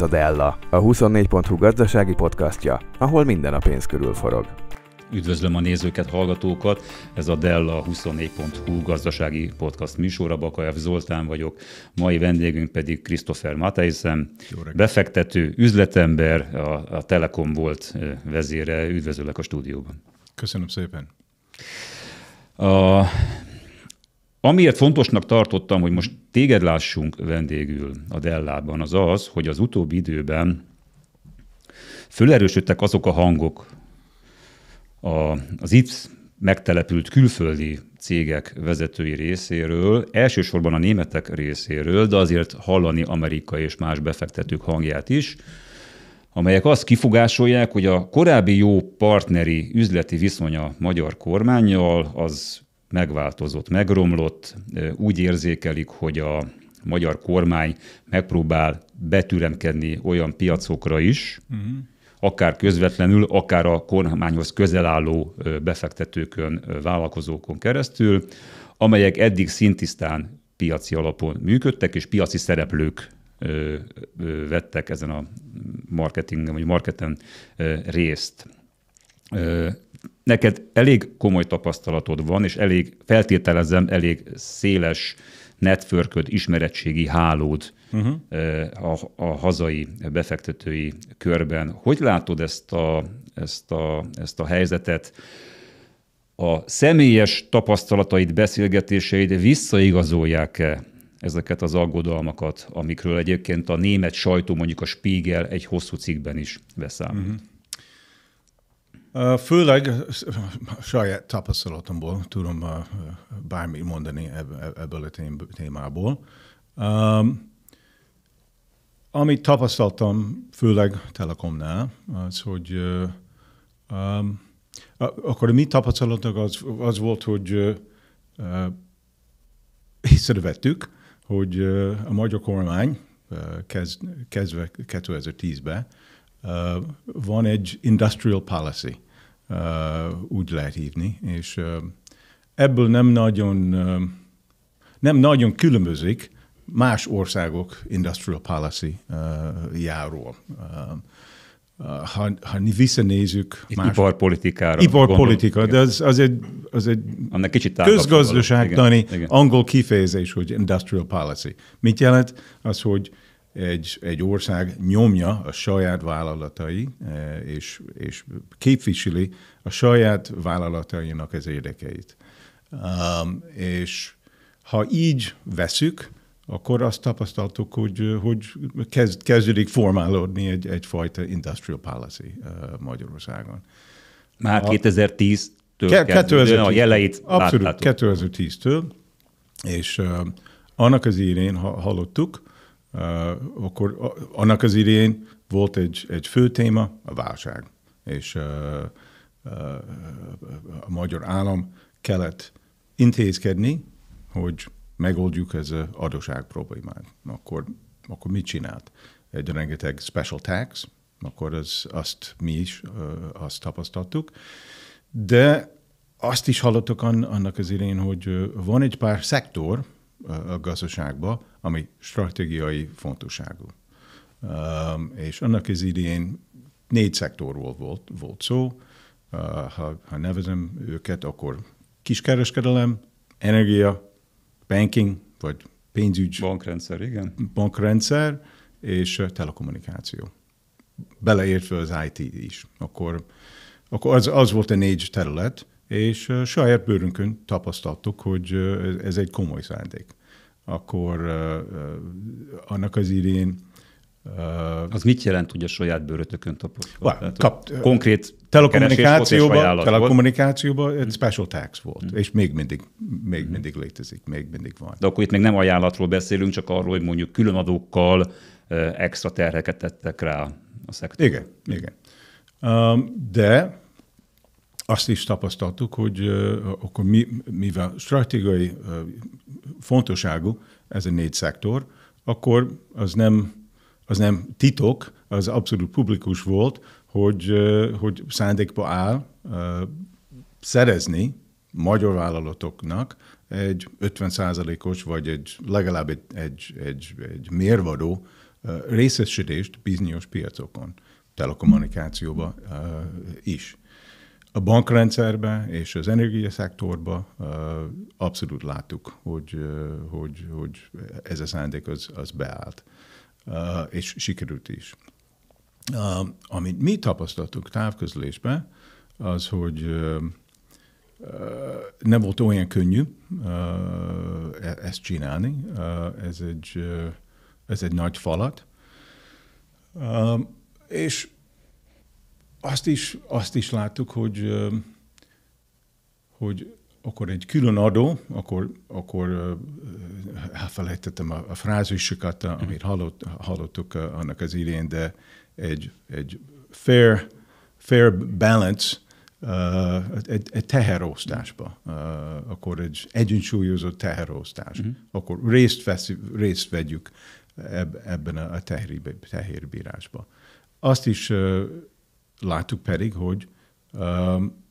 ez a Della, a 24.hu gazdasági podcastja, ahol minden a pénz körül forog. Üdvözlöm a nézőket, hallgatókat! Ez a Della 24.hu gazdasági podcast műsora. Bakajev Zoltán vagyok, mai vendégünk pedig Christopher Mateisen, befektető, üzletember, a, a Telekom volt vezére. Üdvözöllek a stúdióban. Köszönöm szépen! A Amiért fontosnak tartottam, hogy most téged lássunk vendégül a Dellában, az az, hogy az utóbbi időben fölerősödtek azok a hangok, a, az itt megtelepült külföldi cégek vezetői részéről, elsősorban a németek részéről, de azért hallani amerikai és más befektetők hangját is, amelyek azt kifogásolják, hogy a korábbi jó partneri üzleti viszony a magyar kormányjal az megváltozott, megromlott, úgy érzékelik, hogy a magyar kormány megpróbál betüremkedni olyan piacokra is, uh-huh. akár közvetlenül, akár a kormányhoz közel álló befektetőkön, vállalkozókon keresztül, amelyek eddig szintisztán piaci alapon működtek, és piaci szereplők ö, ö, vettek ezen a marketingen, vagy marketen ö, részt. Ö, Neked elég komoly tapasztalatod van, és elég, feltételezem, elég széles networköd, ismeretségi hálód uh-huh. a, a hazai befektetői körben. Hogy látod ezt a, ezt a, ezt a helyzetet? A személyes tapasztalataid, beszélgetéseid visszaigazolják-e ezeket az aggodalmakat, amikről egyébként a német sajtó, mondjuk a Spiegel egy hosszú cikkben is beszámol? Uh-huh. Mhm. Főleg saját tapasztalatomból tudom bármi mondani ebből a témából. Amit tapasztaltam, főleg Telekomnál, az, hogy akkor a mi tapasztalatunk az, az volt, hogy észrevettük, hogy a magyar kormány kezdve 2010-ben Uh, van egy industrial policy, uh, úgy lehet hívni, és uh, ebből nem nagyon, nem nagyon különbözik más országok industrial policy járól. Ha, ha visszanézzük... más... iparpolitikára. Iparpolitika, de az, az egy, az egy Annak kicsit közgazdaságtani igen, igen. angol kifejezés, hogy industrial policy. Mit jelent? Az, hogy egy, egy ország nyomja a saját vállalatai, eh, és, és képviseli a saját vállalatainak az érdekeit. Um, és ha így veszük, akkor azt tapasztaltuk, hogy, hogy kezd, kezdődik formálódni egy, egyfajta industrial policy eh, Magyarországon. Már 2010-től ke- 2010, a jeleit Abszolút, 2010-től, és uh, annak az idén hallottuk, akkor annak az idén volt egy, egy fő téma, a válság. És uh, uh, a magyar állam kellett intézkedni, hogy megoldjuk ez az adóság problémát. Akkor, akkor mit csinált? Egy rengeteg special tax, akkor az, azt mi is uh, azt tapasztaltuk. De azt is hallottuk an, annak az idén, hogy van egy pár szektor, a gazdaságba, ami stratégiai fontosságú. És annak az idén négy szektorról volt, volt szó, ha, ha nevezem őket, akkor kiskereskedelem, energia, banking, vagy pénzügy. Bankrendszer, igen. Bankrendszer és telekommunikáció. Beleértve az IT is. Akkor, akkor az, az volt a négy terület, és saját bőrünkön tapasztaltuk, hogy ez egy komoly szándék akkor annak az idén az mit jelent, hogy a saját bőrötökön taposva? Kap, konkrét telekommunikációban, telekommunikációban egy mm. special tax volt, mm. és még mindig, még mm. mindig létezik, még mindig van. De akkor itt még nem ajánlatról beszélünk, csak arról, hogy mondjuk különadókkal extra terheket tettek rá a szektor. Igen, igen. Um, de azt is tapasztaltuk, hogy akkor mi, mivel stratégiai fontosságú ez a négy szektor, akkor az nem, az nem titok, az abszolút publikus volt, hogy, hogy szándékba áll szerezni magyar vállalatoknak egy 50%-os, vagy egy, legalább egy, egy, egy, egy mérvadó részesedést bizonyos piacokon, telekommunikációba is. A bankrendszerbe és az energiaszektorba abszolút láttuk, hogy, hogy, hogy ez a szándék az, az beállt, és sikerült is. Amit mi tapasztaltuk távközlésben, az, hogy nem volt olyan könnyű e, ezt csinálni. Ez egy, ez egy nagy falat. És azt is, azt is láttuk, hogy, hogy akkor egy külön adó, akkor, akkor elfelejtettem a, a frázisokat, mhm. amit hallott, hallottuk annak az idén, de egy, egy fair, fair balance, Uh, egy, egy teherosztásba, uh, akkor egy egyensúlyozott teherosztás, uh-huh. akkor részt, vesz, részt vegyük eb, ebben a tehérbírásba. Azt is uh, Láttuk pedig, hogy um,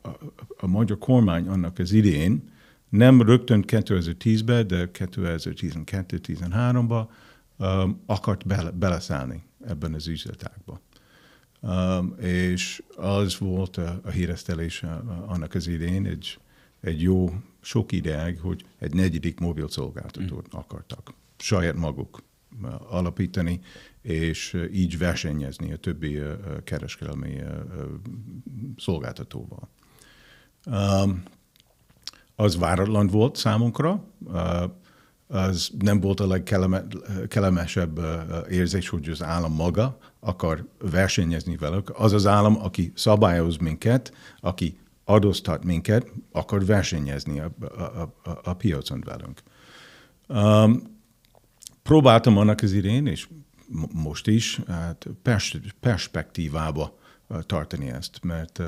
a, a, a magyar kormány annak az idén, nem rögtön 2010-ben, de 2012-13-ban um, akart bele, beleszállni ebben az üzletákba. Um, és az volt a, a híresztelése annak az idén egy, egy jó sok ideig, hogy egy negyedik mobil szolgáltatót mm. akartak. Saját maguk alapítani, és így versenyezni a többi kereskedelmi szolgáltatóval. Az váratlan volt számunkra, az nem volt a legkellemesebb érzés, hogy az állam maga akar versenyezni velük. Az az állam, aki szabályoz minket, aki adóztat minket, akar versenyezni a, a, a, a piacon velünk próbáltam annak az idén, és most is, hát pers- perspektívába tartani ezt, mert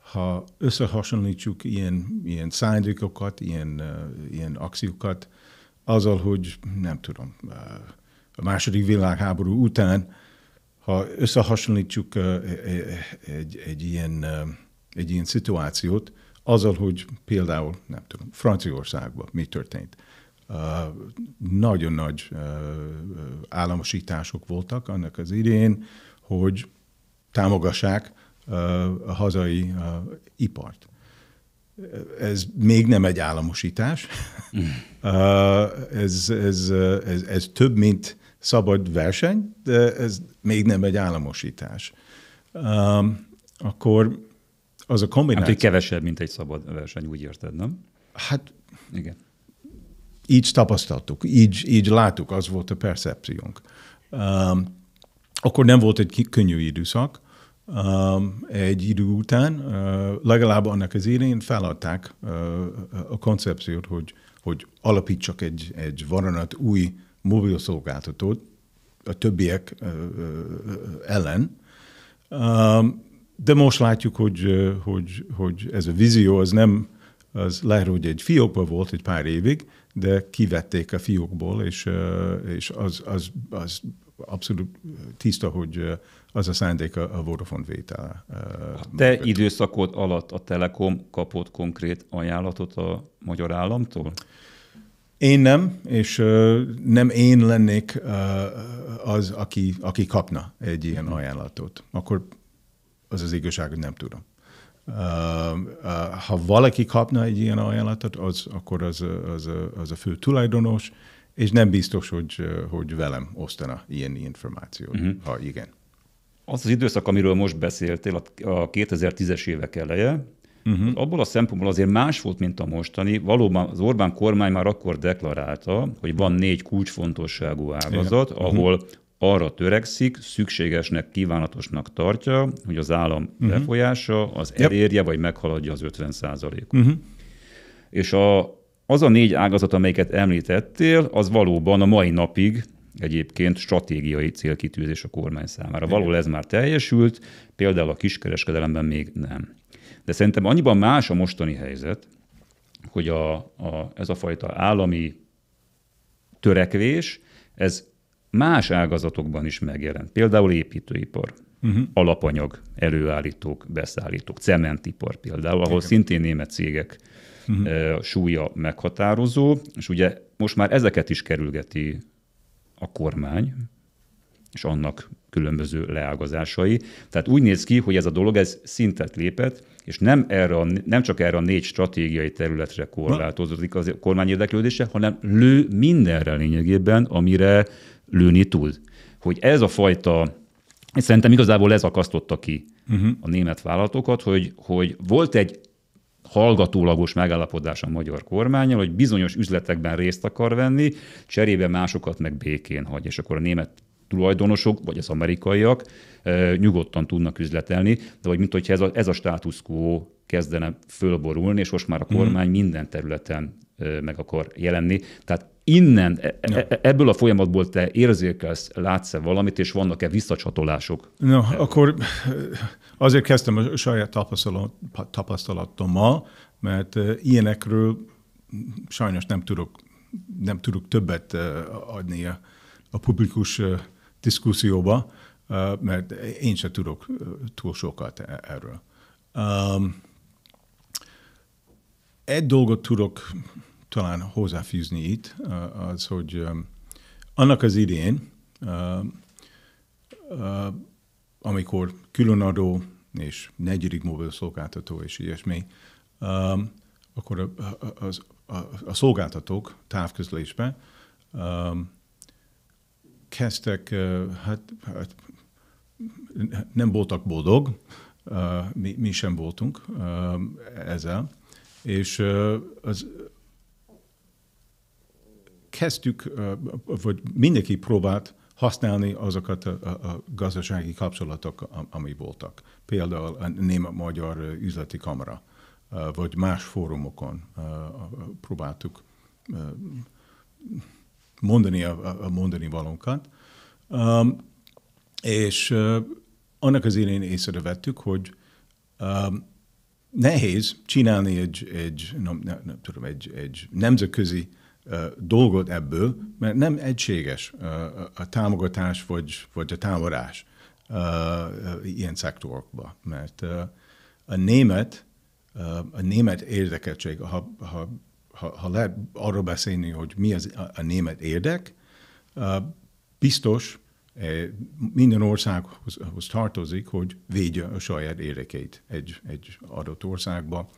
ha összehasonlítjuk ilyen, ilyen szándékokat, ilyen, ilyen akciókat, azzal, hogy nem tudom, a második világháború után, ha összehasonlítjuk e, e, egy, egy, ilyen, egy ilyen szituációt, azzal, hogy például, nem tudom, Franciaországban mi történt nagyon nagy államosítások voltak annak az idén, hogy támogassák a hazai ipart. Ez még nem egy államosítás, mm. ez, ez, ez, ez több, mint szabad verseny, de ez még nem egy államosítás. Akkor az a kombináció... Hát, hogy kevesebb, mint egy szabad verseny, úgy érted, nem? Hát igen. Így tapasztaltuk, így, így láttuk, az volt a percepciónk. Um, akkor nem volt egy könnyű időszak. Um, egy idő után, uh, legalább annak az élén feladták uh, a koncepciót, hogy, hogy alapítsak egy, egy varanat új mobilszolgáltatót a többiek uh, uh, ellen. Um, de most látjuk, hogy, uh, hogy, hogy ez a vízió az nem, az lehet, hogy egy fiókban volt egy pár évig, de kivették a fiókból, és, és az, az, az abszolút tiszta, hogy az a szándék a Vodafone vétel. A te mögött. időszakod alatt a Telekom kapott konkrét ajánlatot a magyar államtól? Én nem, és nem én lennék az, aki, aki kapna egy ilyen mhm. ajánlatot. Akkor az az igazság, hogy nem tudom. Ha valaki kapna egy ilyen ajánlatot, az, akkor az, az, az a fő tulajdonos, és nem biztos, hogy, hogy velem osztana ilyen információt, uh-huh. ha igen. Az az időszak, amiről most beszéltél, a 2010-es évek eleje, Uh-huh. Abból a szempontból azért más volt, mint a mostani. Valóban az Orbán kormány már akkor deklarálta, hogy van négy kulcsfontosságú ágazat, mhm. ahol uh-huh arra törekszik, szükségesnek, kívánatosnak tartja, hogy az állam uh-huh. Mhm. befolyása az elérje, vagy meghaladja az 50 százalékot. Uh-huh. És a, az a négy ágazat, amelyeket említettél, az valóban a mai napig egyébként stratégiai célkitűzés a kormány számára. Való ez már teljesült, például a kiskereskedelemben még nem. De szerintem annyiban más a mostani helyzet, hogy a, a, ez a fajta állami törekvés, ez más ágazatokban is megjelent. Például építőipar, uh-huh. alapanyag, előállítók, beszállítók, cementipar például, ahol Igen. szintén német cégek uh-huh. súlya meghatározó, és ugye most már ezeket is kerülgeti a kormány, és annak különböző leágazásai. Tehát úgy néz ki, hogy ez a dolog ez szintet lépett, és nem, erre a, nem csak erre a négy stratégiai területre korlátozódik az kormány érdeklődése, hanem lő mindenre lényegében, amire lőni tud. Hogy ez a fajta, szerintem igazából ez akasztotta ki uh-huh. a német vállalatokat, hogy, hogy volt egy hallgatólagos megállapodás a magyar kormányon, hogy bizonyos üzletekben részt akar venni, cserébe másokat meg békén hagy, és akkor a német tulajdonosok, vagy az amerikaiak nyugodtan tudnak üzletelni, de vagy mint hogyha ez a, ez a status quo kezdene fölborulni, és most már a mhm. kormány mm. minden területen meg akar jelenni. Tehát innen, e, e, ja. E, ebből a folyamatból te érzékelsz, látsz-e valamit, és vannak-e visszacsatolások? No, akkor eh, azért kezdtem a saját tapasztalatommal, mert eh, ilyenekről sajnos nem tudok, nem tudok többet eh, adni a, a publikus diszkuszióba, mert én sem tudok túl sokat erről. Ehm, egy dolgot tudok talán hozzáfűzni itt, az, hogy annak az idén, amikor különadó és negyedik mobil szolgáltató és ilyesmi, akkor a, a, a, a szolgáltatók távközlésben kezdtek, hát, hát nem voltak boldog, mi, mi sem voltunk ezzel, és az kezdtük, vagy mindenki próbált használni azokat a, a, a gazdasági kapcsolatok, ami voltak. Például a Német-Magyar Üzleti Kamara, vagy más fórumokon próbáltuk mondani a, a mondani valónkat. és annak az idején észrevettük, hogy nehéz csinálni egy, egy, nem, nem, nem tudom, egy, egy nemzetközi dolgot ebből, mert nem egységes a támogatás vagy, vagy a támadás ilyen szektorokba, mert a német, a német érdekeltség, ha, ha, ha, ha lehet arról beszélni, hogy mi az a német érdek, biztos minden országhoz tartozik, hogy védje a saját érdekeit egy, egy adott országba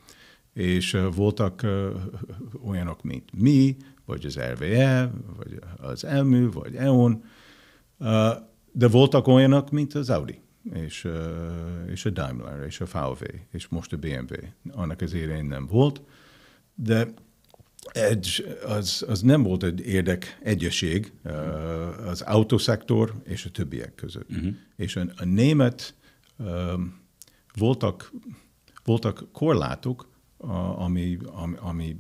és voltak olyanok, mint mi, vagy az RVE, vagy az ELMÜ, vagy EON, de voltak olyanok, mint az Audi, és, és a Daimler, és a VW, és most a BMW. Annak az érén nem volt, de egy, az, az nem volt egy érdek egyeség az autószektor és a többiek között. Uh-huh. És a, a német um, voltak, voltak korlátok, ami, ami, ami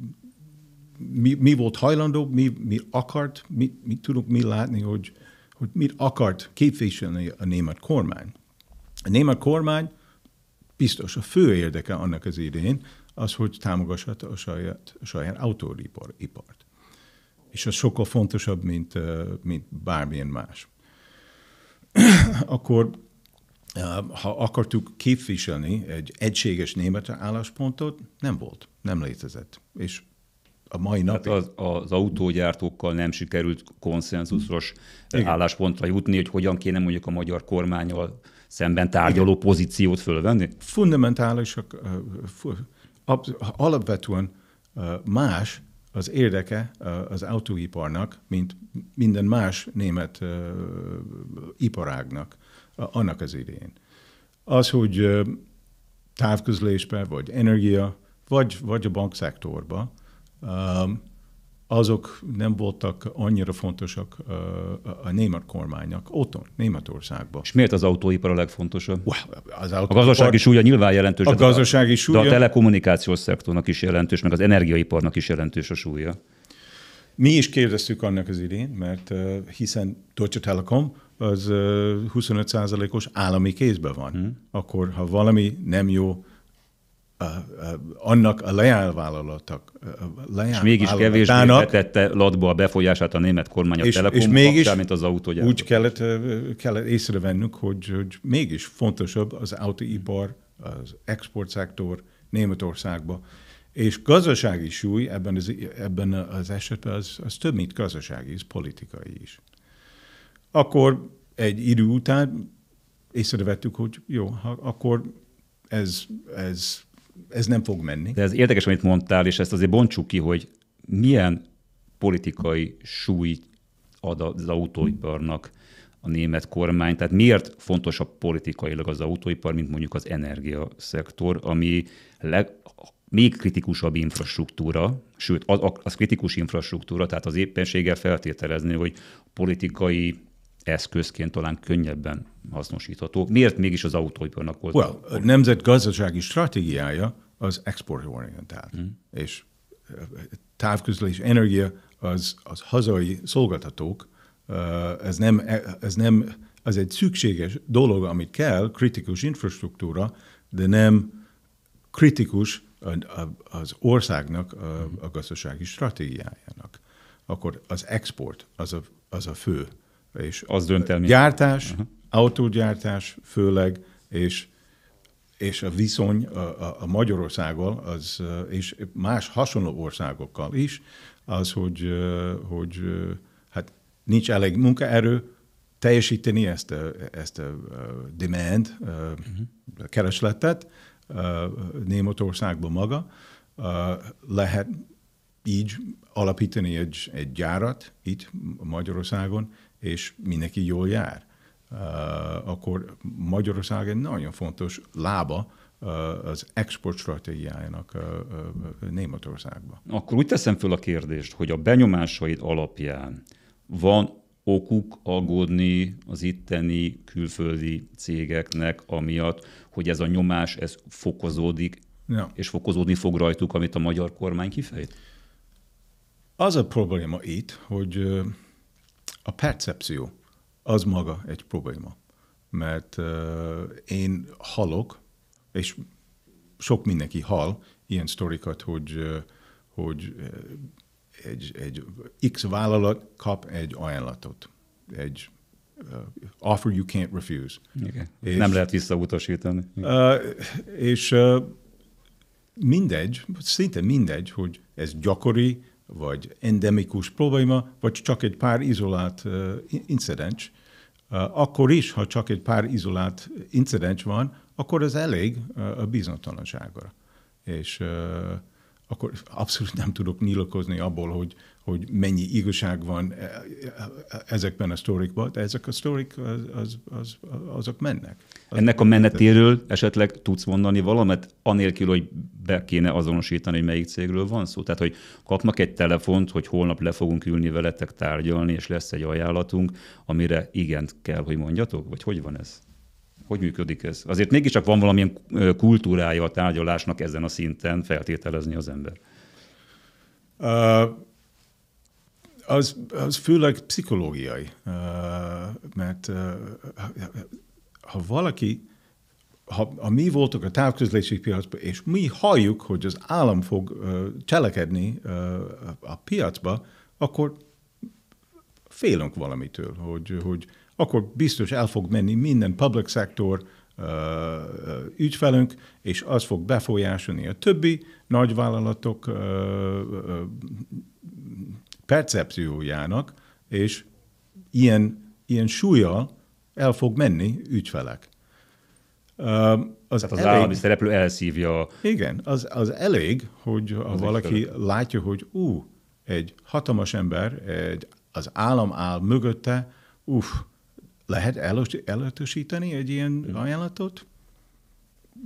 mi, mi volt hajlandó, mi, mi akart, mi, mi tudunk mi látni, hogy, hogy mit akart képviselni a német kormány. A német kormány biztos a fő érdeke annak az idén az, hogy támogassat a saját, a saját autóipart. És az sokkal fontosabb, mint, mint bármilyen más. Akkor ha akartuk képviselni egy egységes német álláspontot, nem volt, nem létezett. És a mai hát napig... Hát az, az autógyártókkal nem sikerült konszenzusos Igen. álláspontra jutni, hogy hogyan kéne mondjuk a magyar kormányal szemben tárgyaló Igen. pozíciót fölvenni? Fundamentálisak, alapvetően más az érdeke az autóiparnak, mint minden más német iparágnak annak az idén. Az, hogy távközlésbe, vagy energia, vagy, vagy a bankszektorba, azok nem voltak annyira fontosak a német kormánynak otthon, Németországban. És miért az autóipar a legfontosabb? Well, az autó... A gazdasági súlya nyilván jelentős, a gazdasági súlya... de a telekommunikációs szektornak is jelentős, meg az energiaiparnak is jelentős a súlya. Mi is kérdeztük annak az idén, mert hiszen Deutsche Telekom az 25%-os állami kézben van. Hmm. Akkor, ha valami nem jó, annak a, annak a leálvállalatok. És mégis kevésbé betette latba a befolyását a német kormány a és, Telekom és mégis kapcsán, mint az autógyár. Úgy kellett, kellett észrevennünk, hogy, hogy mégis fontosabb az autóipar, az exportszektor Németországba, és gazdasági súly ebben az, ebben az esetben az, az több, mint gazdasági, az politikai is. Akkor egy idő után észrevettük, hogy jó, ha, akkor ez, ez, ez nem fog menni. De ez érdekes, amit mondtál, és ezt azért bontsuk ki, hogy milyen politikai súly ad az autóiparnak a német kormány. Tehát miért fontosabb politikailag az autóipar, mint mondjuk az energiaszektor, ami leg, még kritikusabb infrastruktúra, sőt, az, az kritikus infrastruktúra, tehát az éppenséggel feltételezni, hogy politikai eszközként talán könnyebben hasznosítható. Miért mégis az autóiparnak volt? Well, a nemzetgazdasági stratégiája az exportorientált, mm. és távközlés, energia az, az hazai szolgáltatók, ez nem, e, ez nem, az egy szükséges dolog, amit kell, kritikus infrastruktúra, de nem kritikus az országnak a, hmm. a gazdasági stratégiájának. Akkor az export az a, az a fő és az dönt el. Gyártás, uh-huh. autógyártás főleg, és és a viszony a, a, a Magyarországgal az, és más hasonló országokkal is, az, hogy, hogy hát nincs elég munkaerő teljesíteni ezt a, ezt a demand, uh-huh. keresletet Németországban maga. Lehet így alapítani egy, egy gyárat itt Magyarországon, és mindenki jól jár, uh, akkor Magyarország egy nagyon fontos lába uh, az export stratégiájának uh, Németországba. Akkor úgy teszem föl a kérdést, hogy a benyomásaid alapján van okuk aggódni az itteni külföldi cégeknek, amiatt, hogy ez a nyomás ez fokozódik, ja. és fokozódni fog rajtuk, amit a magyar kormány kifejt? Az a probléma itt, hogy a percepció az maga egy probléma, mert uh, én halok, és sok mindenki hal ilyen sztorikat, hogy, hogy egy, egy X vállalat kap egy ajánlatot, egy uh, offer you can't refuse. Igen. És, Nem lehet visszautasítani. Uh, és uh, mindegy, szinte mindegy, hogy ez gyakori, vagy endemikus probléma, vagy csak egy pár izolált uh, incidens, uh, akkor is, ha csak egy pár izolált incidens van, akkor ez elég uh, a bizonytalanságra. És uh, akkor abszolút nem tudok nyilakozni abból, hogy, hogy mennyi igazság van e, e, e, ezekben a sztorikban, de ezek a sztorik az, az, az, azok mennek. Az Ennek a menetéről esetleg tudsz mondani valamit, anélkül, hogy be kéne azonosítani, hogy melyik cégről van szó? Tehát, hogy kapnak egy telefont, hogy holnap le fogunk ülni veletek tárgyalni, és lesz egy ajánlatunk, amire igent kell, hogy mondjatok? Vagy hogy van ez? Hogy működik ez? Azért mégiscsak van valamilyen kultúrája a tárgyalásnak ezen a szinten feltételezni az ember. Uh, az, az főleg pszichológiai, uh, mert uh, ha valaki ha, ha mi voltak a távközlési piacban, és mi halljuk, hogy az állam fog uh, cselekedni uh, a piacba, akkor félünk valamitől, hogy, hogy akkor biztos el fog menni minden public sector ügyfelünk, és az fog befolyásolni a többi nagyvállalatok percepciójának, és ilyen, ilyen súlya el fog menni ügyfelek. Az, Tehát az elég... állami szereplő elszívja. Igen, az, az elég, hogy ha valaki ügyfelek. látja, hogy ú, egy hatalmas ember, egy, az állam áll mögötte, uff, lehet elutasítani egy ilyen hm. ajánlatot?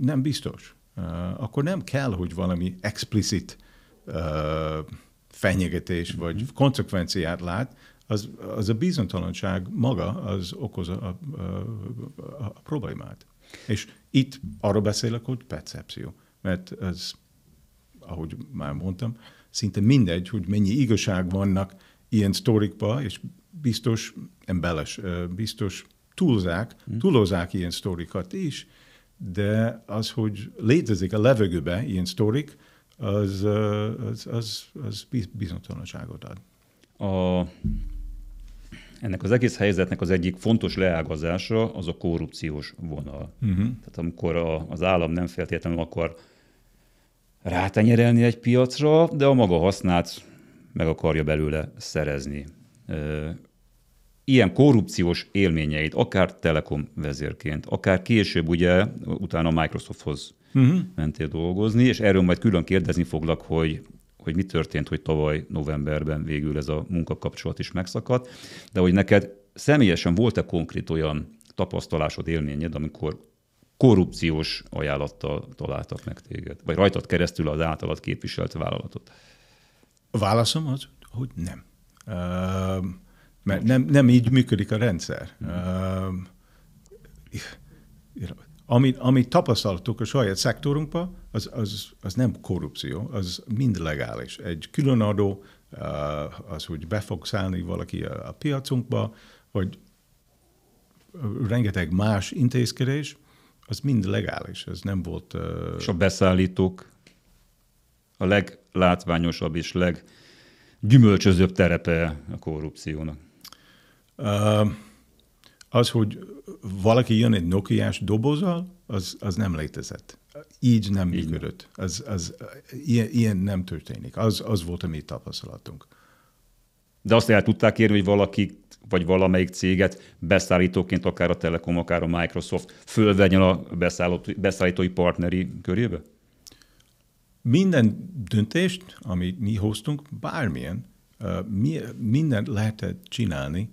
Nem biztos. akkor nem kell, hogy valami explicit fenyegetés hm. vagy konsekvenciát lát, az, az a bizonytalanság maga az okozza a, a, a, a problémát. És itt arról beszélek, hogy percepció, mert ez, ahogy már mondtam, szinte mindegy, hogy mennyi igazság vannak ilyen sztorikban, és biztos embeles, biztos túlzák, hm. túlozák ilyen sztorikat is, de az, hogy létezik a levegőbe ilyen sztorik, az, az, az, az bizonytalanságot ad. A, ennek az egész helyzetnek az egyik fontos leágazása az a korrupciós vonal. Uh-huh. Tehát amikor a, az állam nem feltétlenül akar rátenyerelni egy piacra, de a maga hasznát meg akarja belőle szerezni ilyen korrupciós élményeit, akár Telekom vezérként, akár később ugye utána Microsofthoz uh-huh. mentél dolgozni, és erről majd külön kérdezni foglak, hogy hogy mi történt, hogy tavaly novemberben végül ez a munkakapcsolat is megszakadt, de hogy neked személyesen volt-e konkrét olyan tapasztalásod, élményed, amikor korrupciós ajánlattal találtak meg téged? Vagy rajtad keresztül az általad képviselt vállalatot? A válaszom az, hogy nem. Uh mert nem, nem így működik a rendszer. Mm-hmm. Uh, amit, ami tapasztaltuk a saját szektorunkban, az, az, az nem korrupció, az mind legális. Egy külön adó, az, hogy be fog szállni valaki a, a piacunkba, vagy rengeteg más intézkedés, az mind legális, ez nem volt... Uh... És a beszállítók a leglátványosabb és leggyümölcsözőbb terepe a korrupciónak. Az, hogy valaki jön egy nokiás dobozzal, az, az nem létezett. Így nem Így működött. Az, az, ilyen, ilyen nem történik. Az, az volt a mi tapasztalatunk. De azt el tudták érni, hogy valaki vagy valamelyik céget beszállítóként, akár a Telekom, akár a Microsoft fölvegyen a beszállítói partneri körébe? Minden döntést, amit mi hoztunk, bármilyen, mindent lehetett csinálni,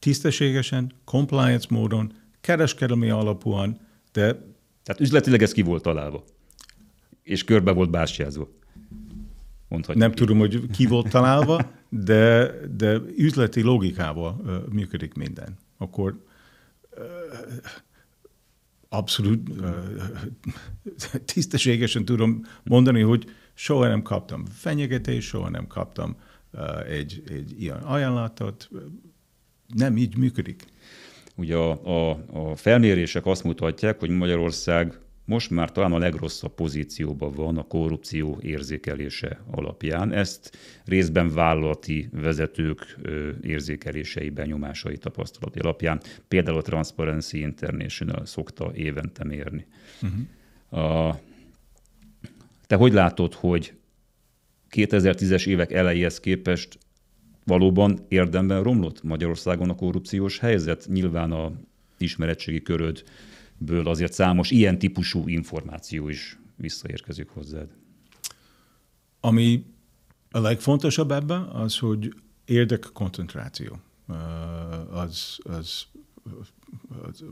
tisztességesen, compliance módon, kereskedelmi alapúan, de... Tehát üzletileg ez ki volt találva, és körbe volt bástyázva. Mondhatjuk Nem ki. tudom, hogy ki volt találva, de, de üzleti logikával ö, működik minden. Akkor ö, abszolút ö, tisztességesen tudom mondani, hogy soha nem kaptam fenyegetést, soha nem kaptam ö, egy, egy ilyen ajánlatot, nem így működik. Ugye a, a, a felmérések azt mutatják, hogy Magyarország most már talán a legrosszabb pozícióban van a korrupció érzékelése alapján. Ezt részben vállalati vezetők érzékeléseiben, nyomásai tapasztalati alapján. Például a Transparency International szokta évente mérni. Uh-huh. te hogy látod, hogy 2010-es évek elejéhez képest valóban érdemben romlott Magyarországon a korrupciós helyzet? Nyilván a ismeretségi körödből azért számos ilyen típusú információ is visszaérkezik hozzád. Ami a legfontosabb ebben az, hogy érdekkoncentráció. Az, az, az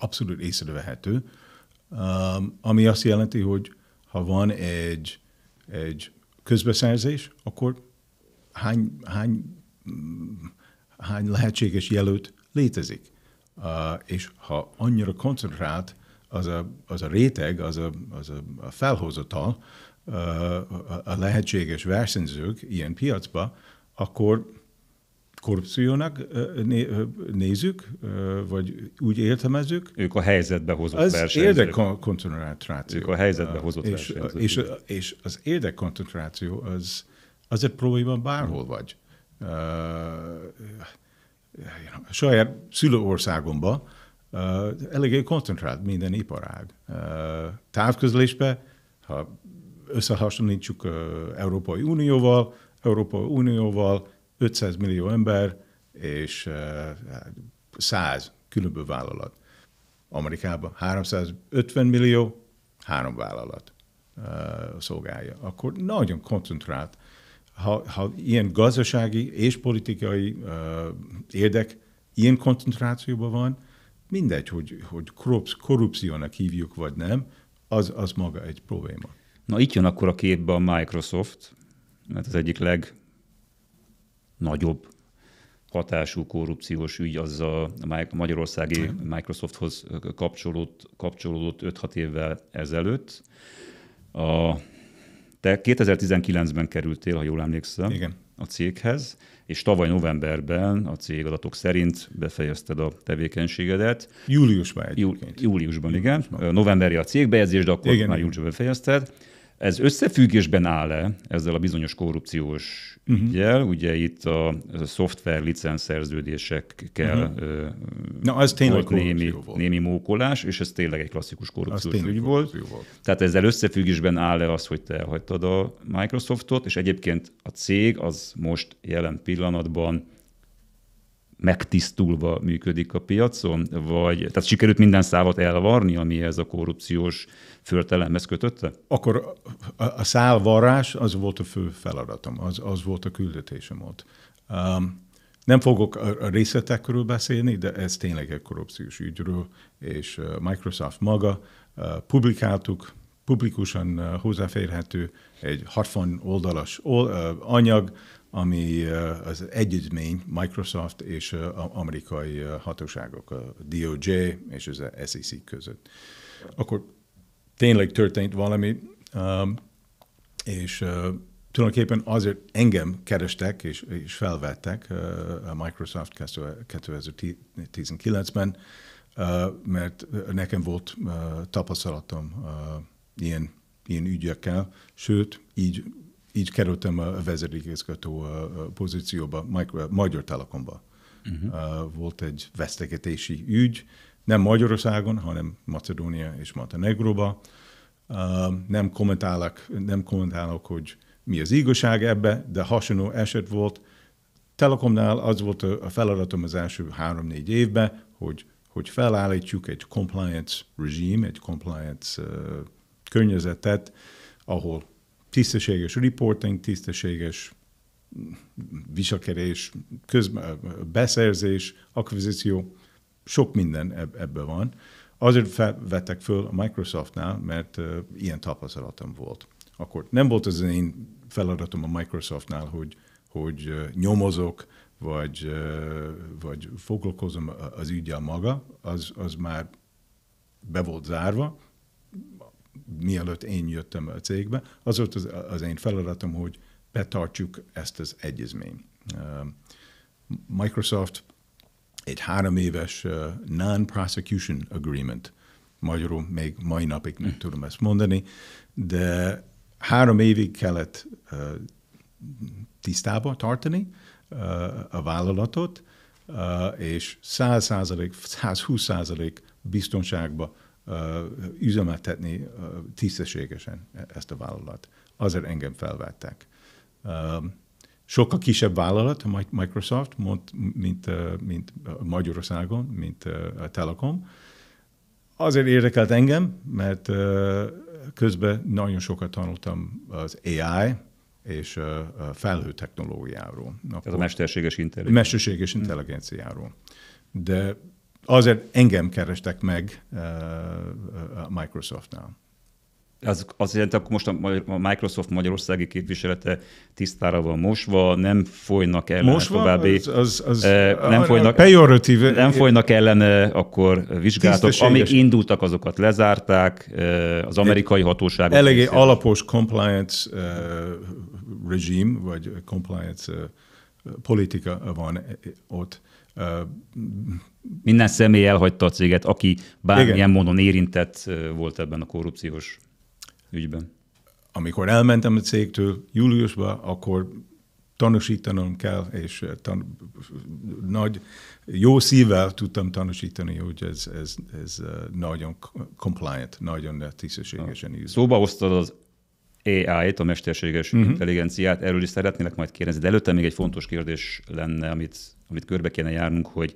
abszolút észrevehető, ami azt jelenti, hogy ha van egy, egy közbeszerzés, akkor hány, hány, hány lehetséges jelölt létezik. Uh, és ha annyira koncentrált az a, az a réteg, az a, az a felhozatal, uh, a lehetséges versenyzők ilyen piacba, akkor korrupciónak nézzük, vagy úgy értelmezzük. Ők a helyzetbe hozott az versenyzők. érdekkoncentráció. Ők a helyzetbe hozott és, versenyzők. És, és az érdekkoncentráció az azért probléma bárhol hmm. vagy. saját szülőországomban eléggé koncentrált minden iparág. távközlésbe, ha összehasonlítjuk Európai Unióval, Európai Unióval 500 millió ember és 100 különböző vállalat. Amerikában 350 millió, három vállalat szolgálja. Akkor nagyon koncentrált ha, ha ilyen gazdasági és politikai uh, érdek ilyen koncentrációban van, mindegy, hogy, hogy korrupciónak hívjuk vagy nem, az, az maga egy probléma. Na itt jön akkor a képbe a Microsoft, mert az egyik legnagyobb hatású korrupciós ügy az a magyarországi Microsofthoz kapcsolódott, kapcsolódott 5-6 évvel ezelőtt. A te 2019-ben kerültél, ha jól emlékszem, Igen. a céghez, és tavaly novemberben a cég adatok szerint befejezted a tevékenységedet. Júliusban egyébként. Júliusban, júliusban, júliusban, igen. Novemberi a cégbejegyzés, de akkor igen, már júliusban befejezted. Ez összefüggésben áll-e ezzel a bizonyos korrupciós uh-huh. Ugye itt a, a szoftver licenszerződésekkel uh-huh. Mhm. Na, az tényleg volt némi, volt némi mókolás, és ez tényleg egy klasszikus korrupciós ügy volt. volt. Tehát ezzel összefüggésben áll-e az, hogy te elhagytad a Microsoftot, és egyébként a cég az most jelen pillanatban megtisztulva működik a piacon, vagy tehát sikerült minden szávat elvarni, ami ez a korrupciós föltelemhez kötötte? Akkor a, a szálvarrás az volt a fő feladatom, az, az volt a küldetésem ott. Um, nem fogok a részletekről beszélni, de ez tényleg egy korrupciós ügyről, és uh, Microsoft maga uh, publikáltuk, publikusan uh, hozzáférhető egy 60 oldalas anyag, ami eh, az együttmény Microsoft és eh, amerikai eh, hatóságok, a DOJ és az SEC között. Akkor tényleg történt valami, um, és tulajdonképpen azért engem kerestek és, és felvettek a Microsoft 2019-ben, mert nekem volt tapasztalatom ilyen, ilyen ügyekkel, sőt, így így kerültem a vezérigazgató uh, pozícióba, Magyar Telekomba. Uh-huh. Volt egy vesztegetési ügy, nem Magyarországon, hanem Macedónia és Montenegróba. Uh, nem kommentálok, nem kommentálok, hogy mi az igazság ebbe, de hasonló eset volt. Telekomnál az volt a feladatom az első három-négy évben, hogy, hogy felállítjuk egy compliance regime, egy compliance uh, környezetet, ahol tisztességes reporting, tisztességes visakerés, közben, beszerzés, akvizíció, sok minden eb- van. Azért vettek föl a Microsoftnál, mert uh, ilyen tapasztalatom volt. Akkor nem volt az én feladatom a Microsoftnál, hogy, hogy uh, nyomozok, vagy, uh, vagy foglalkozom az ügyel maga, az, az már be volt zárva, mielőtt én jöttem a cégbe, az volt az, az én feladatom, hogy betartjuk ezt az egyezményt. Microsoft egy három éves non-prosecution agreement, magyarul még mai napig nem tudom ezt mondani, de három évig kellett tisztába tartani a vállalatot, és 100 százalék, 120 százalék biztonságba üzemeltetni tisztességesen e, ezt a vállalat. Azért engem felvettek. Sokkal kisebb vállalat a Microsoft, mint, mint Magyarországon, mint a Telekom. Azért érdekelt engem, mert közben nagyon sokat tanultam az AI és a felhő technológiáról. Ez a mesterséges intelligenciáról. Mesterséges mm. intelligenciáról. De azért engem kerestek meg eh, eh, a Microsoftnál. Az, az jelenti, akkor most a Microsoft magyarországi képviselete tisztára van mosva, nem folynak ellen most van, további, az, az, az, eh, nem, a, folynak, priority, nem folynak ellene akkor vizsgálatok. Amik indultak, azokat lezárták, az amerikai hatóságok. Eléggé részéről. alapos compliance uh, regime, vagy compliance uh, politika van ott. Uh, minden személy elhagyta a céget, aki bármilyen igen. módon érintett volt ebben a korrupciós ügyben. Amikor elmentem a cégtől júliusba, akkor tanúsítanom kell, és tan- nagy, jó szívvel tudtam tanúsítani, hogy ez, ez, ez nagyon compliant, nagyon tisztességesen Szóba hoztad az AI-t, a mesterséges uh-huh. intelligenciát, erről is szeretnélek majd kérdezni, de előtte még egy fontos kérdés lenne, amit, amit körbe kéne járnunk, hogy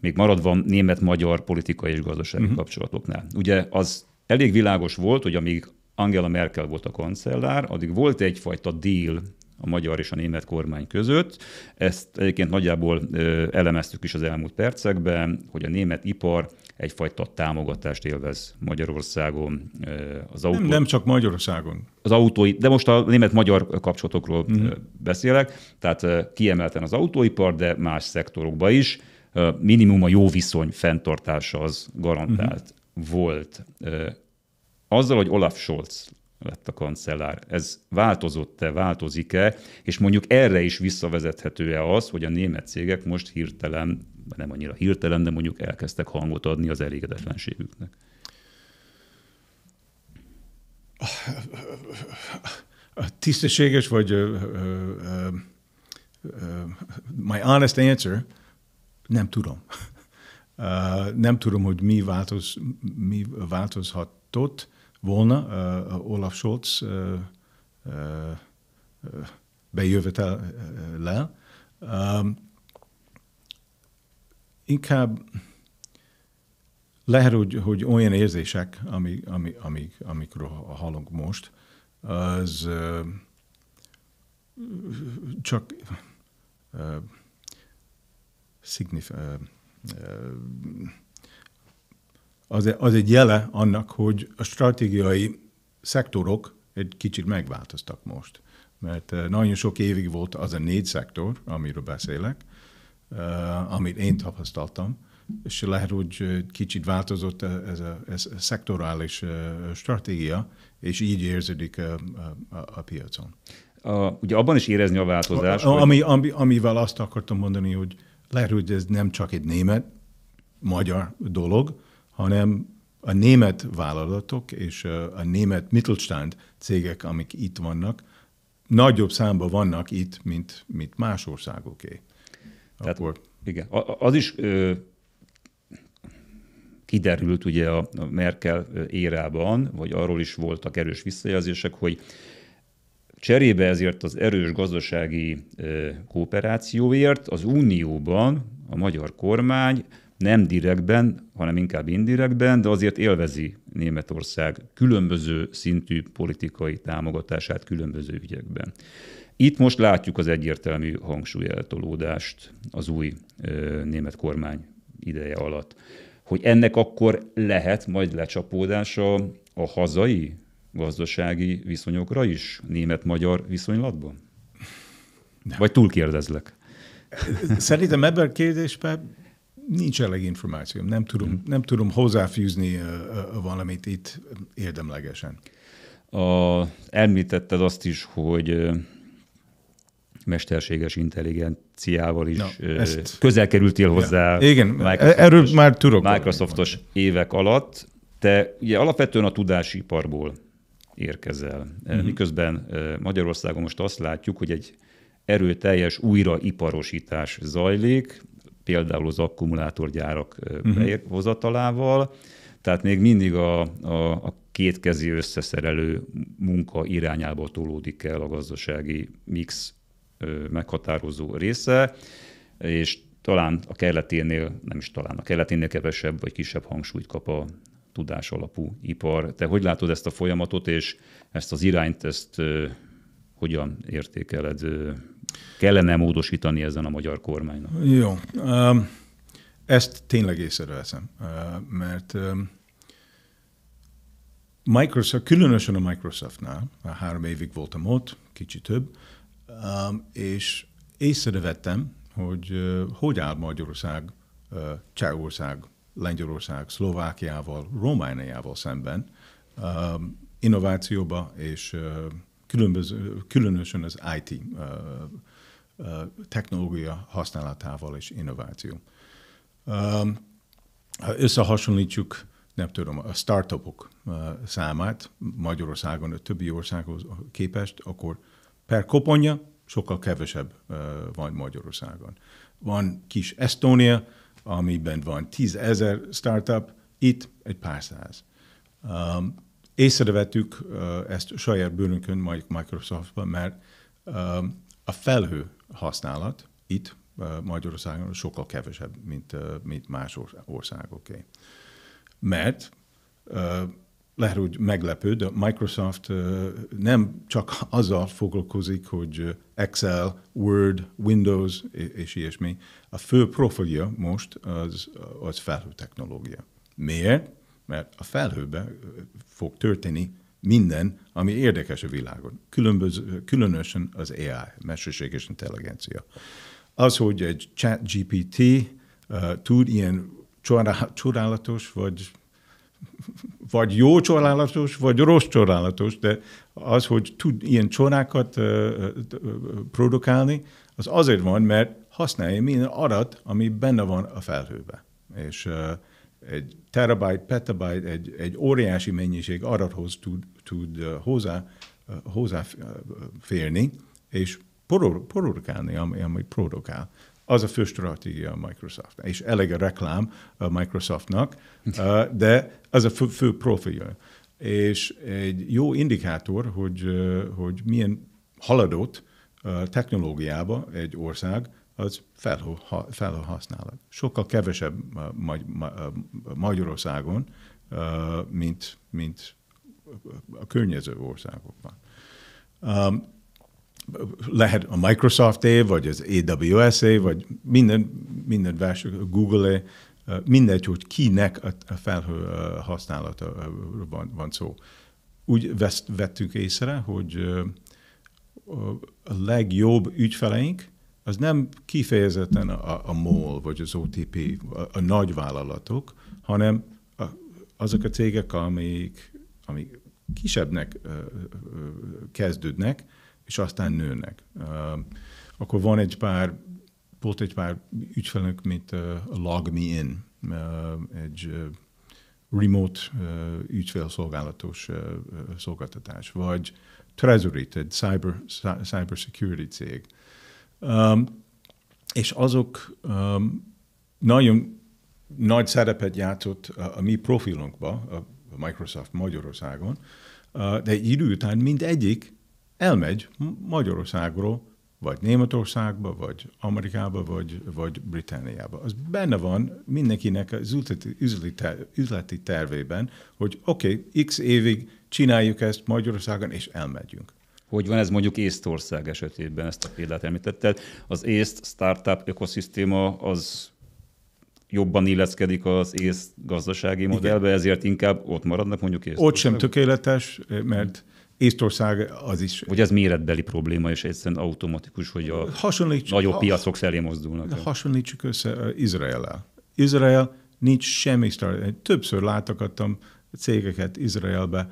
még maradva német-magyar politikai és gazdasági uh-huh. kapcsolatoknál. Ugye az elég világos volt, hogy amíg Angela Merkel volt a kancellár, addig volt egyfajta deal a magyar és a német kormány között. Ezt egyébként nagyjából elemeztük is az elmúlt percekben, hogy a német ipar egyfajta támogatást élvez Magyarországon. Az autó... nem, nem csak Magyarországon. Az autói, de most a német-magyar kapcsolatokról uh-huh. beszélek, tehát kiemelten az autóipar, de más szektorokba is. Minimum a jó viszony fenntartása az garantált uh-huh. volt. Azzal, hogy Olaf Scholz lett a kancellár. Ez változott-e, változik-e, és mondjuk erre is visszavezethető-e az, hogy a német cégek most hirtelen, nem annyira hirtelen, de mondjuk elkezdtek hangot adni az elégedetlenségüknek? Tisztességes vagy uh, uh, uh, my honest answer, nem tudom. Uh, nem tudom, hogy mi, változ, mi változhatott volna uh, Olaf Scholz uh, uh, bejövetellel, inkább lehet, hogy, hogy olyan érzések, ami, ami, amik, amikről hallunk most, az uh, csak uh, signif- uh, uh, az, az egy jele annak, hogy a stratégiai szektorok egy kicsit megváltoztak most. Mert eh, nagyon sok évig volt az a négy szektor, amiről beszélek, eh, amit én tapasztaltam, és lehet, hogy eh, kicsit változott e, ez a, ez a szektorális stratégia, és így érződik a, a, a piacon. A, ugye abban is érezni a változást. A, ami, ami, amivel azt akartam mondani, hogy lehet, hogy ez nem csak egy német, magyar dolog, hanem a német vállalatok és a német Mittelstand cégek, amik itt vannak, nagyobb számban vannak itt, mint, mint más országoké. Tehát, Akkor... Igen, az is ö, kiderült ugye a Merkel érában, vagy arról is voltak erős visszajelzések, hogy cserébe ezért az erős gazdasági ö, kooperációért az Unióban a magyar kormány nem direktben, hanem inkább indirektben, de azért élvezi Németország különböző szintű politikai támogatását különböző ügyekben. Itt most látjuk az egyértelmű hangsúlyeltolódást az új ö, német kormány ideje alatt. Hogy ennek akkor lehet majd lecsapódása a hazai gazdasági viszonyokra is, német-magyar viszonylatban? Nem. Vagy túlkérdezlek? Szerintem ebben a kérdésben Nincs elég információm, nem tudom, mm. nem tudom hozzáfűzni valamit itt érdemlegesen. A, említetted azt is, hogy mesterséges intelligenciával is no, ezt... közel kerültél hozzá. Ja. Igen, erről már tudok. Microsoftos évek alatt. Te ugye alapvetően a tudásiparból érkezel. Mm-hmm. Miközben e, Magyarországon most azt látjuk, hogy egy erőteljes újraiparosítás zajlik, például az akkumulátorgyárak uh-huh. Mhm. hozatalával, tehát még mindig a, a, a kétkezi összeszerelő munka irányába tolódik el a gazdasági mix meghatározó része, és talán a kelleténél, nem is talán, a kelleténél kevesebb vagy kisebb hangsúlyt kap a tudás alapú ipar. Te hogy látod ezt a folyamatot, és ezt az irányt, ezt hogyan értékeled Kellene módosítani ezen a magyar kormánynak? Jó. Ezt tényleg észreveszem, mert Microsoft, különösen a Microsoftnál, három évig voltam ott, kicsit több, és észrevettem, hogy hogy áll Magyarország, Csehország, Lengyelország, Szlovákiával, Romániával szemben innovációba és különböző, különösen az IT technológia használatával és innováció. Ha összehasonlítjuk, nem tudom, a startupok számát Magyarországon a többi országhoz képest, akkor per koponya sokkal kevesebb van Magyarországon. Van kis Estónia, amiben van tízezer startup, itt egy pár száz észrevettük ezt saját bőrünkön, majd Microsoftban, mert a felhő használat itt Magyarországon sokkal kevesebb, mint, mint más országoké. Mert lehet, hogy meglepő, de Microsoft nem csak azzal foglalkozik, hogy Excel, Word, Windows és ilyesmi. A fő profilja most az, az felhő technológia. Miért? mert a felhőben fog történni minden, ami érdekes a világon. Különböző, különösen az AI, mesterséges intelligencia. Az, hogy egy chat GPT uh, tud ilyen csodálatos, vagy, vagy jó csodálatos, vagy rossz csodálatos, de az, hogy tud ilyen csodákat uh, uh, produkálni, az azért van, mert használja minden adat, ami benne van a felhőben. És uh, egy terabyte, petabyte, egy, egy óriási mennyiség adathoz tud, tud hozzá, hozzáférni, és poror, ami amit produkál. Az a fő stratégia a Microsoftnak, és elég a reklám a Microsoftnak, de az a fő, fő profilja. És egy jó indikátor, hogy, hogy milyen haladott technológiába egy ország, az felhasználnak. Sokkal kevesebb Magy- Magyarországon, mint, mint a környező országokban. Lehet a Microsoft-é, vagy az AWS-é, vagy minden, minden vers- Google-é, mindegy, hogy kinek a felhasználata van, van szó. Úgy vesz, vettük észre, hogy a legjobb ügyfeleink az nem kifejezetten a, a MOL vagy az OTP, a, a nagy vállalatok, hanem a, azok a cégek, amik, amik kisebbnek ö, ö, kezdődnek, és aztán nőnek. Ö, akkor van egy pár, volt egy pár ügyfelünk, mint a Log Me In, egy remote ügyfélszolgálatos szolgáltatás, vagy Treasury, egy cyber, cyber security cég, és azok nagyon nagy szerepet játszott a mi profilunkba, a Microsoft Magyarországon, de egy idő után mindegyik elmegy Magyarországról, vagy Németországba, vagy Amerikába, vagy, vagy Britanniába. Az benne van mindenkinek az üzleti, üzleti, üzleti tervében, hogy oké, okay, x évig csináljuk ezt Magyarországon, és elmegyünk hogy van ez mondjuk Észtország esetében, ezt a példát említetted. Az észt startup ökoszisztéma az jobban illeszkedik az ész gazdasági modellbe, Igen. ezért inkább ott maradnak mondjuk Észtország. Ott sem tökéletes, mert Észtország az is. Hogy ez méretbeli probléma, és egyszerűen automatikus, hogy a hasonlítsuk, nagyobb ha, piacok felé mozdulnak. Hasonlítsuk össze uh, Izrael-el. Izrael nincs semmi startup. Többször látogattam cégeket Izraelbe.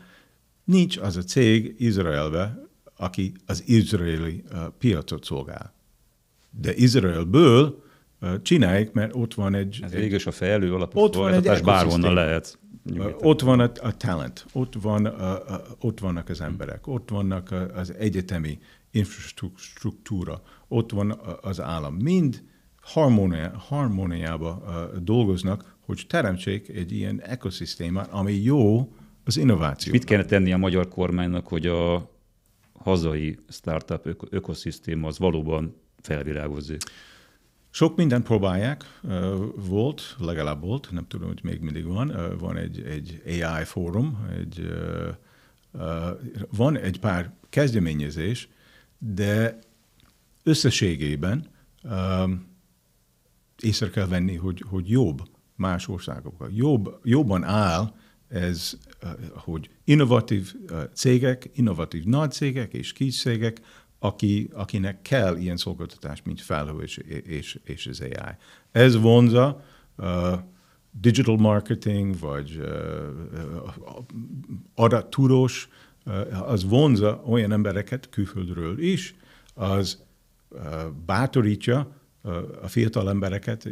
Nincs az a cég Izraelbe, aki az izraeli piacot szolgál. De Izraelből csinálják, mert ott van egy... Ez végül is a fejlő alapú ott van egy bárhonnan lehet. Ott van a, a talent, ott, van, a, a, ott vannak az emberek, ott vannak az egyetemi infrastruktúra, ott van az állam. Mind harmónia, harmóniába dolgoznak, hogy teremtsék egy ilyen ekoszisztémát, ami jó az innováció. Mit kellene tenni a magyar kormánynak, hogy a hazai startup ökoszisztéma az valóban felvirágozik. Sok mindent próbálják, volt, legalább volt, nem tudom, hogy még mindig van, van egy, egy AI fórum, egy, van egy pár kezdeményezés, de összességében észre kell venni, hogy, hogy jobb más országokkal. Jobb, jobban áll ez Eh, hogy innovatív eh, cégek, innovatív nagy cégek és kis cégek, aki, akinek kell ilyen szolgáltatás, mint felhő és, és, és az AI. Ez vonza uh, digital marketing, vagy uh, adattudós, uh, az vonza olyan embereket külföldről is, az uh, bátorítja uh, a fiatal embereket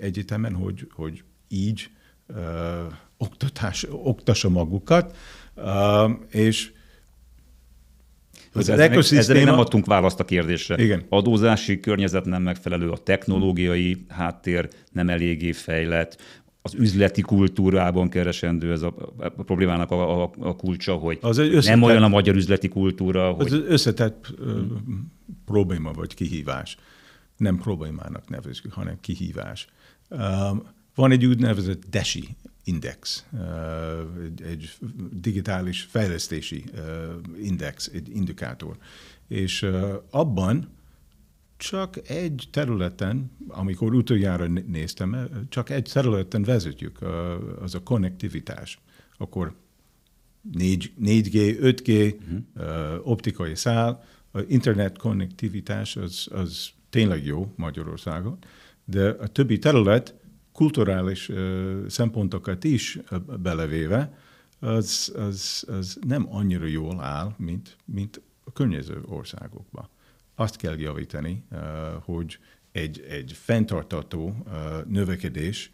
egyetemen, hogy, hogy így uh, oktatás, oktassa magukat, um, és az ekoszisztéma... ezzel nem adtunk választ a kérdésre. Igen. Adózási környezet nem megfelelő, a technológiai háttér nem eléggé fejlett, az üzleti kultúrában keresendő ez a, a problémának a, a, a kulcsa, hogy az összetett, nem olyan a magyar üzleti kultúra. Hogy... Az összetett hmm. probléma vagy kihívás. Nem problémának nevezik, hanem kihívás. Um, van egy úgynevezett DESI index, egy digitális fejlesztési index, egy indikátor. És abban csak egy területen, amikor utoljára néztem, csak egy területen vezetjük, az a konnektivitás. Akkor 4, 4G, 5G, uh-huh. optikai szál, internet konnektivitás az, az tényleg jó Magyarországon, de a többi terület kulturális szempontokat is belevéve, az, az, az nem annyira jól áll, mint, mint a környező országokban. Azt kell javítani, hogy egy, egy fenntartató növekedés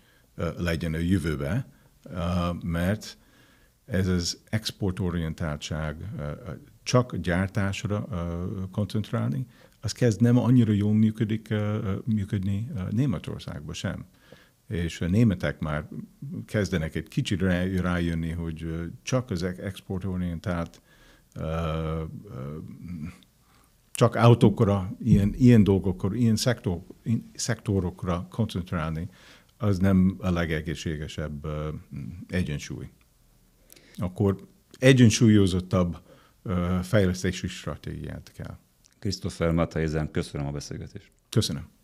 legyen a jövőbe, mert ez az exportorientáltság csak gyártásra koncentrálni, az kezd nem annyira jól működik, működni Németországban sem és a németek már kezdenek egy kicsit rájönni, hogy csak az e- exportorientált, csak autókra, ilyen, ilyen dolgokra, ilyen szektor, szektorokra koncentrálni, az nem a legegészségesebb egyensúly. Akkor egyensúlyozottabb fejlesztési stratégiát kell. Krisztófer Mattaizen, köszönöm a beszélgetést. Köszönöm.